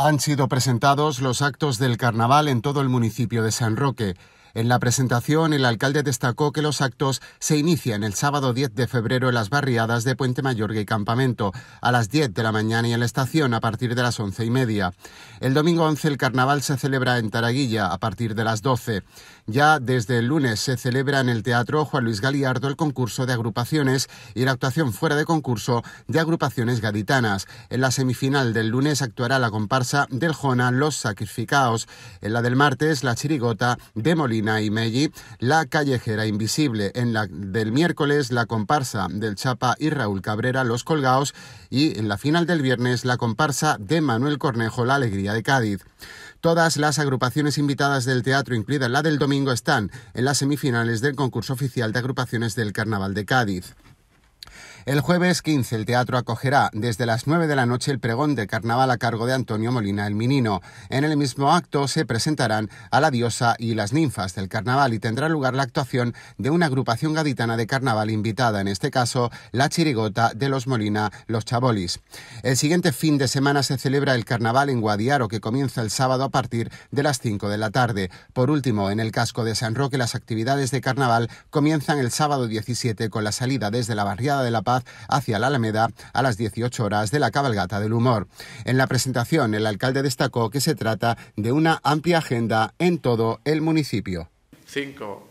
Han sido presentados los actos del carnaval en todo el municipio de San Roque. En la presentación, el alcalde destacó que los actos se inician el sábado 10 de febrero en las barriadas de Puente Mayorga y Campamento, a las 10 de la mañana y en la estación a partir de las 11 y media. El domingo 11 el carnaval se celebra en Taraguilla a partir de las 12. Ya desde el lunes se celebra en el Teatro Juan Luis Galiardo el concurso de agrupaciones y la actuación fuera de concurso de agrupaciones gaditanas. En la semifinal del lunes actuará la comparsa del Jona Los Sacrificados. En la del martes la chirigota de y La Callejera Invisible, en la del miércoles la comparsa del Chapa y Raúl Cabrera, Los Colgaos, y en la final del viernes la comparsa de Manuel Cornejo, La Alegría de Cádiz. Todas las agrupaciones invitadas del teatro, incluida la del domingo, están en las semifinales del concurso oficial de agrupaciones del Carnaval de Cádiz. El jueves 15 el teatro acogerá desde las 9 de la noche el pregón del carnaval a cargo de Antonio Molina el Minino. En el mismo acto se presentarán a la diosa y las ninfas del carnaval y tendrá lugar la actuación de una agrupación gaditana de carnaval invitada, en este caso la chirigota de los Molina, los Chabolis. El siguiente fin de semana se celebra el carnaval en Guadiaro que comienza el sábado a partir de las 5 de la tarde. Por último, en el casco de San Roque las actividades de carnaval comienzan el sábado 17 con la salida desde la barriada de La Paz hacia la Alameda a las 18 horas de la cabalgata del humor. En la presentación, el alcalde destacó que se trata de una amplia agenda en todo el municipio. Cinco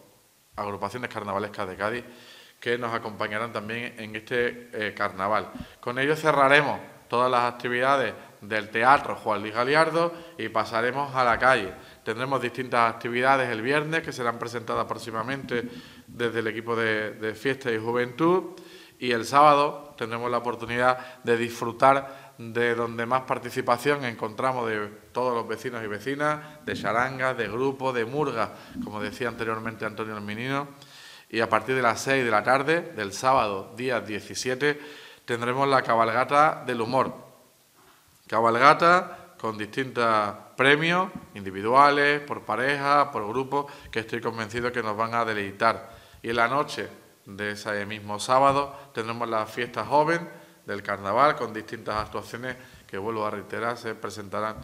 agrupaciones carnavalescas de Cádiz que nos acompañarán también en este eh, carnaval. Con ello cerraremos todas las actividades del Teatro Juan Luis Galiardo y pasaremos a la calle. Tendremos distintas actividades el viernes que serán presentadas próximamente desde el equipo de, de fiesta y juventud y el sábado tendremos la oportunidad de disfrutar de donde más participación encontramos de todos los vecinos y vecinas, de charangas, de grupos, de murgas, como decía anteriormente Antonio el Menino. Y a partir de las 6 de la tarde del sábado, día 17, tendremos la cabalgata del humor. Cabalgata con distintos premios, individuales, por pareja, por grupo, que estoy convencido que nos van a deleitar. Y en la noche, de ese mismo sábado tendremos la fiesta joven del carnaval con distintas actuaciones que vuelvo a reiterar se presentarán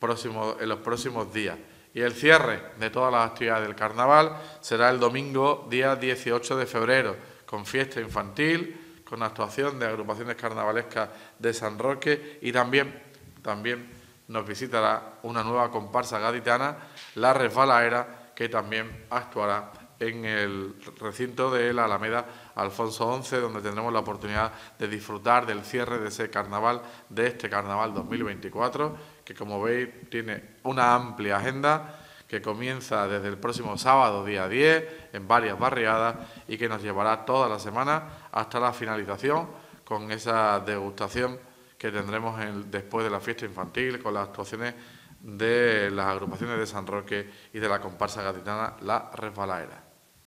en los próximos días. Y el cierre de todas las actividades del carnaval será el domingo día 18 de febrero con fiesta infantil, con actuación de agrupaciones carnavalescas de San Roque y también, también nos visitará una nueva comparsa gaditana, La Resbalaera, que también actuará en el recinto de la Alameda Alfonso XI, donde tendremos la oportunidad de disfrutar del cierre de ese carnaval, de este carnaval 2024, que como veis tiene una amplia agenda que comienza desde el próximo sábado día 10 en varias barriadas y que nos llevará toda la semana hasta la finalización con esa degustación que tendremos después de la fiesta infantil con las actuaciones de las agrupaciones de San Roque y de la comparsa gaditana La Resbalaera.